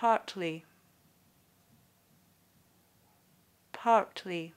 partly partly